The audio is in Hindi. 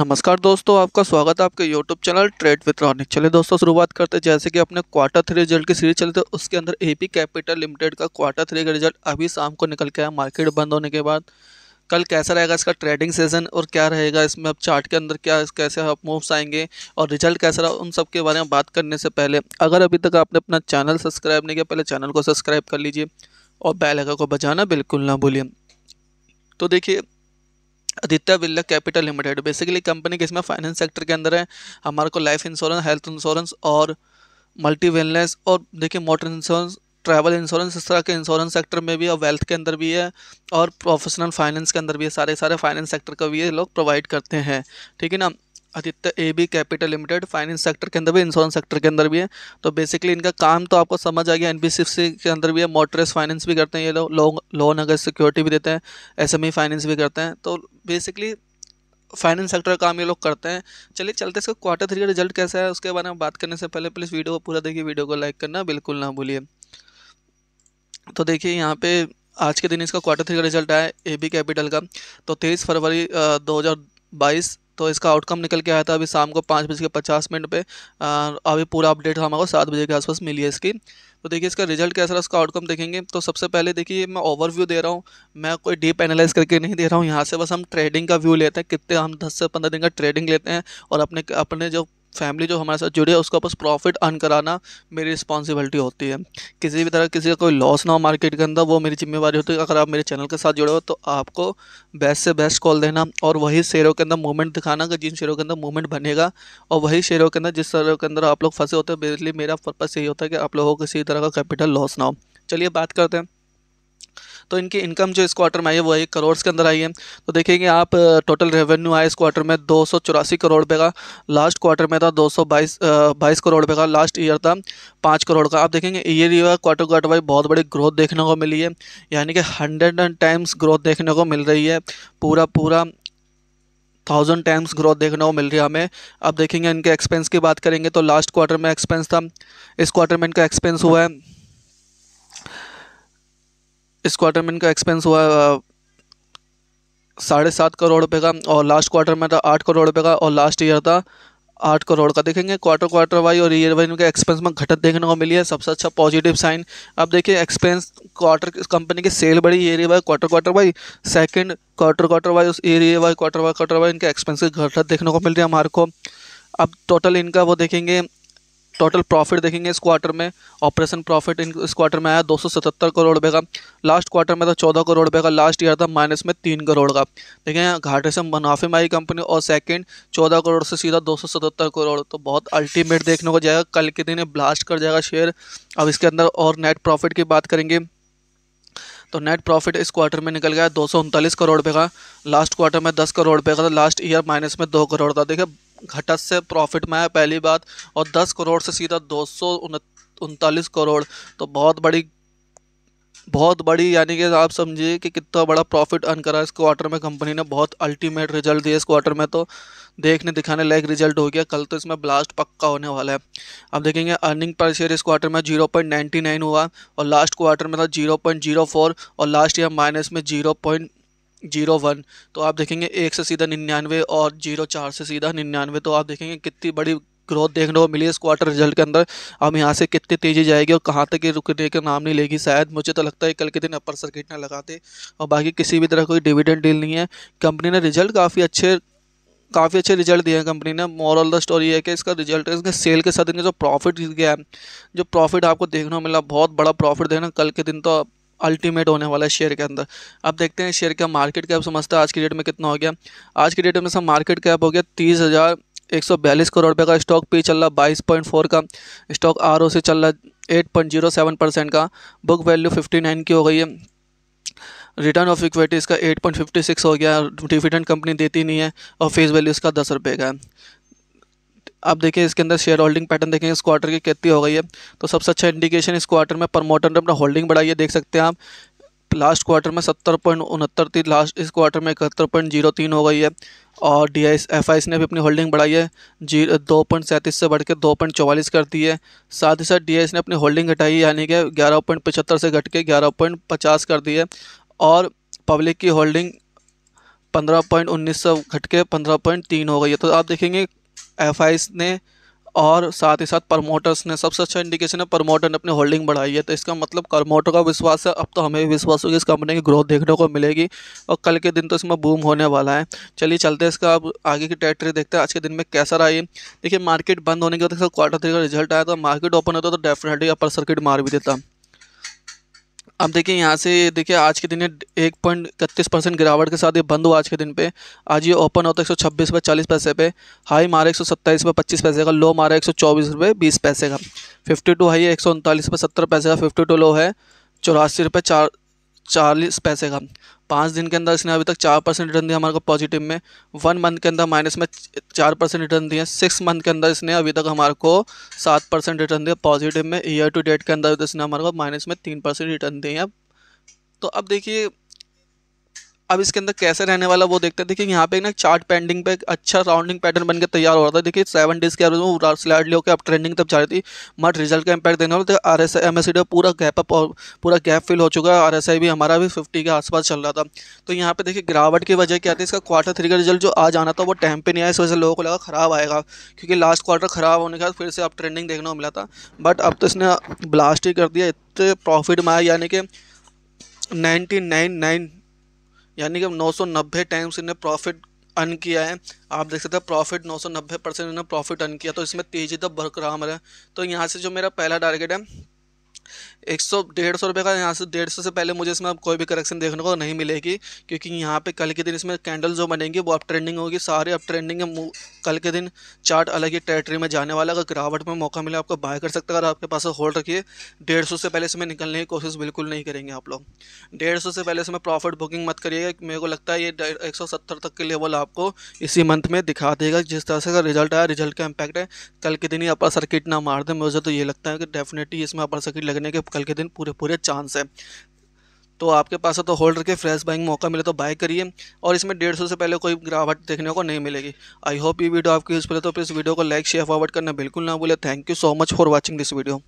नमस्कार दोस्तों आपका स्वागत है आपके YouTube channel trade with Ronik चले दोस्तों शुरुआत करते हैं जैसे कि अपने क्वार्टर थ्री रिजल्ट की सीरीज चले थे उसके अंदर एपी कैपिटल लिमिटेड का क्वार्टर थ्री का रिजल्ट अभी शाम को निकल के आया मार्केट बंद होने के बाद कल कैसा रहेगा इसका ट्रेडिंग सीजन और क्या रहेगा इसमें अब चार्ट के अंदर क्या कैसे आप मूव्स आएंगे और रिजल्ट कैसा रहा उन सब के बारे में बात करने से पहले अगर अभी तक आपने अपना चैनल सब्सक्राइब नहीं किया पहले चैनल को सब्सक्राइब कर लीजिए और बेल को बजाना बिल्कुल ना भूलिए तो देखिए Aditya Birla capital limited basically company किसमें फाइनेंस सेक्टर के अंदर है हमारे को लाइफ इंश्योरेंस हेल्थ इंश्योरेंस और मल्टी वेलनेस और देखिए मोटर इंश्योरेंस ट्रैवल इंश्योरेंस इस तरह के इंश्योरेंस सेक्टर में भी और वेल्थ के अंदर भी है और प्रोफेशनल फाइनेंस के अंदर भी है सारे सारे फाइनेंस सेक्टर का भी ये लोग प्रोवाइड करते हैं ठीक है ना Aditya A B capital limited finance sector के अंदर भी इंश्योरेंस सेक्टर के अंदर भी है तो बेसिकली इनका काम तो आपको समझ आ गया एन के अंदर भी है मोटरेस फाइनेंस भी करते हैं ये लोग लोन लोन अगर सिक्योरिटी भी देते हैं एस फाइनेंस e भी करते हैं तो बेसिकली फाइनेंस सेक्टर का काम ये लोग करते हैं चलिए चलते इसका क्वार्टर थ्री का रिजल्ट कैसा है उसके बारे में बात करने से पहले प्लीज़ वीडियो को पूरा देखिए वीडियो को लाइक करना बिल्कुल ना भूलिए तो देखिए यहाँ पे आज के दिन इसका क्वार्टर थ्री का रिजल्ट आया ए बी कैपिटल का तो तेईस फरवरी दो हज़ार बाईस तो इसका आउटकम निकल के आया था अभी शाम को पाँच बज के पचास मिनट पे अभी पूरा अपडेट हमारे को सात बजे के आसपास मिली है इसकी तो देखिए इसका रिजल्ट कैसा रहा उसका आउटकम देखेंगे तो सबसे पहले देखिए मैं ओवरव्यू दे रहा हूँ मैं कोई डीप एनालाइज करके नहीं दे रहा हूँ यहाँ से बस हम ट्रेडिंग का व्यू लेते हैं कितने हम दस से पंद्रह दिन का ट्रेडिंग लेते हैं और अपने अपने जो फैमिली जो हमारे साथ जुड़ी है उसका बस प्रॉफिट अर्न कराना मेरी रिस्पॉन्सिबिलिटी होती है किसी भी तरह किसी का कोई लॉस ना हो मार्केट के अंदर वो मेरी जिम्मेवारी होती है अगर आप मेरे चैनल के साथ जुड़े हो तो आपको बेस्ट से बेस्ट कॉल देना और वही शेयरों के अंदर मूवमेंट दिखाना कि जिन शेयरों के अंदर मूवमेंट बनेगा और वही शेयरों के अंदर जिस शेयरों के अंदर आप लोग फंसे होते हैं बेसिकली मेरा पर्पज़ यही होता है कि आप लोगों को किसी तरह का कैपिटल लॉस ना हो चलिए बात करते हैं तो इनकी इनकम जो इस क्वार्टर में आई है वो एक करोड़ के अंदर आई है तो देखेंगे आप टोटल रेवेन्यू आए इस क्वार्टर में दो करोड़ रुपये का लास्ट क्वार्टर में था दो सौ करोड़ रुपये का लास्ट ईयर था पाँच करोड़ का आप देखेंगे year year quarter quarter wise बहुत बड़ी ग्रोथ देखने को मिली है यानी कि हंड्रेड टाइम्स ग्रोथ देखने को मिल रही है पूरा पूरा थाउजेंड टाइम्स ग्रोथ देखने को मिल रही है हमें अब देखेंगे इनके एक्सपेंस की बात करेंगे तो लास्ट क्वार्टर में एक्सपेंस था इस क्वार्टर में इनका एक्सपेंस हुआ है इस क्वार्टर में इनका एक्सपेंस हुआ साढ़े सात करोड़ रुपये का और लास्ट क्वार्टर में था आठ करोड़ रुपये का और लास्ट ईयर था आठ करोड़ का देखेंगे क्वार्टर क्वार्टर वाई और ईयर वाई इनके एक्सपेंस में घटत देखने को मिली है सबसे अच्छा पॉजिटिव साइन अब देखिए एक्सपेंस क्वार्टर कंपनी की सेल बढ़ी year Y quarter quarter Y second quarter quarter Y उस year Y quarter Y quarter Y इनके एक्सपेंस की घटत देखने को मिल रही है हमारे को अब टोटल इनका वो देखेंगे टोटल प्रॉफिट देखेंगे इस क्वार्टर में ऑपरेशन प्रॉफिट इन इस क्वार्टर में आया 277 करोड़ रुपये का लास्ट क्वार्टर में था 14 करोड़ रुपये का लास्ट ईयर था माइनस में तीन करोड़ का देखें घाटे से मुनाफे में आई कंपनी और सेकंड 14 करोड़ से सीधा 277 करोड़ तो बहुत अल्टीमेट देखने को जाएगा कल के दिन ब्लास्ट कर जाएगा शेयर अब इसके अंदर और नेट प्रॉफिट की बात करेंगे तो नेट प्रॉफिट इस क्वार्टर में निकल गया दो करोड़ रुपये का लास्ट क्वार्टर में दस करोड़ रुपये का था लास्ट ईयर माइनस में दो करोड़ था देखिए घटत से प्रॉफिट में है पहली बात और दस करोड़ से सीधा दो सौ उनतालीस करोड़ तो बहुत बड़ी बहुत बड़ी यानी कि आप समझिए कि कितना बड़ा प्रॉफिट अर्न करा इस क्वार्टर में कंपनी ने बहुत अल्टीमेट रिजल्ट दिया इस क्वार्टर में तो देखने दिखाने लायक रिजल्ट हो गया कल तो इसमें ब्लास्ट पक्का होने वाला है अब देखेंगे अर्निंग पर शेयर इस क्वार्टर में जीरो पॉइंट नाइन्टी नाइन हुआ और लास्ट क्वार्टर में था जीरो पॉइंट जीरो फोर और लास्ट ईयर माइनस में जीरो पॉइंट जीरो वन तो आप देखेंगे एक से सीधा निन्यानवे और जीरो चार से सीधा निन्यानवे तो आप देखेंगे कितनी बड़ी ग्रोथ देखने को मिली इस क्वार्टर रिजल्ट के अंदर अब यहाँ से कितनी तेज़ी जाएगी और कहाँ तक ये रुकने का नाम नहीं लेगी शायद मुझे तो लगता है कल के दिन अपर सर्किट ना लगाते और बाकी किसी भी तरह कोई डिविडेंड डील नहीं है कंपनी ने रिजल्ट काफ़ी अच्छे काफ़ी अच्छे रिजल्ट दिए हैं कंपनी ने मॉरल द स्टोरी है कि इसका रिजल्ट इसके सेल के साथ इनका जो प्रॉफिट गया है जो प्रॉफिट आपको देखने को मिला बहुत बड़ा प्रॉफिट देखना कल के दिन तो अल्टीमेट होने वाला है शेयर के अंदर अब देखते हैं शेयर का मार्केट कैप समझता है आज की डेट में कितना हो गया आज की डेट में सब मार्केट कैप हो गया तीस हज़ार एक सौ बयालीस करोड़ रुपये का स्टॉक पी चल रहा बाईस पॉइंट फोर का स्टॉक आर ओ से चल रहा eight point zero seven percent का बुक वैल्यू फिफ्टी नाइन की हो गई है रिटर्न ऑफ इक्विटी इसका एट पॉइंट फिफ्टी सिक्स हो गया डिविडेंड कंपनी देती नहीं है और फेस वैल्यू इसका दस रुपये का है आप देखिए इसके अंदर शेयर होल्डिंग पैटर्न देखेंगे इस क्वार्टर की कितनी हो गई है तो सबसे अच्छा इंडिकेशन इस क्वार्टर में प्रमोटर ने अपना होल्डिंग बढ़ाई है देख सकते हैं आप लास्ट क्वार्टर में सत्तर पॉइंट उनहत्तर थी लास्ट इस क्वार्टर में इकहत्तर पॉइंट जीरो तीन हो गई है और डी आई एफ आई ने भी अपनी होल्डिंग बढ़ाई है जी दो पॉइंट सैंतीस से बढ़ के दो पॉइंट चौवालीस कर दी है साथ ही साथ डी आई ने अपनी होल्डिंग घटाई यानी कि ग्यारह पॉइंट पचहत्तर से घट के ग्यारह पॉइंट पचास कर दी है और पब्लिक की होल्डिंग पंद्रह पॉइंट उन्नीस से घट के पंद्रह पॉइंट तीन हो गई है तो आप देखेंगे एफ ने और साथ ही साथ प्रमोटर्स ने सबसे अच्छा इंडिकेशन है प्रमोटर ने अपनी होल्डिंग बढ़ाई है तो इसका मतलब प्रमोटर का विश्वास है अब तो हमें भी विश्वास होगी इस कंपनी की ग्रोथ देखने को मिलेगी और कल के दिन तो इसमें बूम होने वाला है चलिए चलते हैं इसका अब आगे की टेरेटरी देखते हैं आज के दिन में कैसा रहा है देखिए मार्केट बंद होने के बाद क्वार्टर थ्री का रिजल्ट आया था मार्केट ओपन होता तो डेफिनेटली अपर सर्किट मार भी देता अब देखिए यहाँ से देखिए आज के दिन एक पॉइंट इकतीस परसेंट गिरावट के साथ ये बंद हुआ आज के दिन पे आज ये ओपन होता है एक सौ छब्बीस रुपये चालीस पैसे पे हाई मारा एक सौ सत्ताईस रुपये पच्चीस पैसे का लो मारा एक सौ चौबीस रुपये बीस पैसे का फिफ्टी टू हाई है एक सौ उनतालीस रुपये सत्तर पैसे का फिफ्टी टू लो है चौरासी रुपये चार चालीस पैसे का पाँच दिन के अंदर इसने अभी तक चार परसेंट रिटर्न दिया हमारे को पॉजिटिव में वन मंथ के अंदर माइनस में चार परसेंट रिटर्न दिए सिक्स मंथ के अंदर इसने अभी तक हमारे को सात परसेंट रिटर्न दिया पॉजिटिव में ईयर टू डेट के अंदर इसने हमारे को माइनस में तीन परसेंट रिटर्न दिए तो अब देखिए अब इसके अंदर कैसे रहने वाला वो देखते हैं देखिए यहाँ पे ना चार्ट पेंडिंग पे अच्छा राउंडिंग पैटर्न बनकर तैयार हो रहा था देखिए सेवन डेज के एवरेज में स्लाइडली होकर अब ट्रेंडिंग तब जा रही थी मट रिजल्ट का इम्पैक्ट देने वाला आर एस एम एस पूरा गैप अप और पूरा गैप फिल हो चुका है आर एस आई भी हमारा भी फिफ्टी के आसपास चल रहा था तो यहाँ पे देखिए गिरावट की वजह क्या थी इसका क्वार्टर थ्री का रिजल्ट जो आज आना था वो टाइम पर नहीं आया इस वजह से लोगों को लगा खराब आएगा क्योंकि लास्ट क्वार्टर खराब होने के बाद फिर से अब ट्रेंडिंग देखने को मिला था बट अब तो इसने ब्लास्ट ही कर दिया इतने प्रॉफिट में आया यानी कि नाइन्टी नाइन नाइन यानी कि नब्बे टाइम्स इन्हें प्रॉफिट अर्न किया है आप देख सकते हैं प्रॉफिट 990 परसेंट इन्होंने प्रॉफिट अर्न किया तो इसमें तेजी तो बरकरार है तो यहाँ से जो मेरा पहला टारगेट है एक सौ डेढ़ सौ रुपये का यहाँ से डेढ़ सौ से पहले मुझे इसमें अब कोई भी करेक्शन देखने को नहीं मिलेगी क्योंकि यहाँ पे कल के दिन इसमें कैंडल जो बनेंगे वो अप ट्रेंडिंग होगी सारे अप ट्रेंडिंग है कल के दिन चार्ट अलग ही टेरेटरी में जाने वाला अगर गिरावट में मौका मिले आपको बाय कर सकते अगर आपके पास होल्ड रखिए डेढ़ सौ से पहले इसमें निकलने की कोशिश बिल्कुल नहीं करेंगे आप लोग डेढ़ सौ से पहले इसमें प्रॉफिट बुकिंग मत करिएगा मेरे को लगता है ये एक सौ सत्तर तक के लेवल आपको इसी मंथ में दिखा देगा जिस तरह से रिजल्ट आया रिजल्ट का इम्पैक्ट है कल के दिन ही अपर सर्किट ना मार दें मुझे तो ये लगता है कि डेफिनेटली इसमें अपर सर्किट लगने के कल के दिन पूरे पूरे चांस है तो आपके पास है तो होल्ड करके फ्रेश बाइंग मौका मिले तो बाय करिए और इसमें डेढ़ सौ से पहले कोई गिरावट देखने को नहीं मिलेगी आई होप ये वीडियो आपकी यूज़फुल है तो प्लीज़ वीडियो को लाइक शेयर फॉरवर्ड करना बिल्कुल ना भूले thank you so much for watching this video